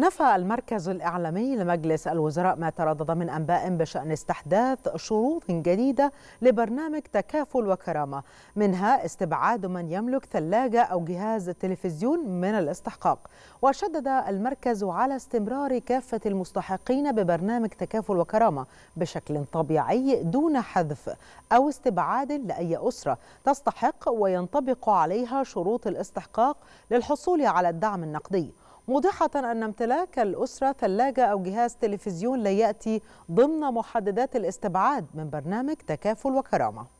نفى المركز الإعلامي لمجلس الوزراء ما تردد من أنباء بشأن استحداث شروط جديدة لبرنامج تكافل وكرامة منها استبعاد من يملك ثلاجة أو جهاز تلفزيون من الاستحقاق وشدد المركز على استمرار كافة المستحقين ببرنامج تكافل وكرامة بشكل طبيعي دون حذف أو استبعاد لأي أسرة تستحق وينطبق عليها شروط الاستحقاق للحصول على الدعم النقدي موضحة أن امتلاك الأسرة ثلاجة أو جهاز تلفزيون لا يأتي ضمن محددات الاستبعاد من برنامج تكافل وكرامة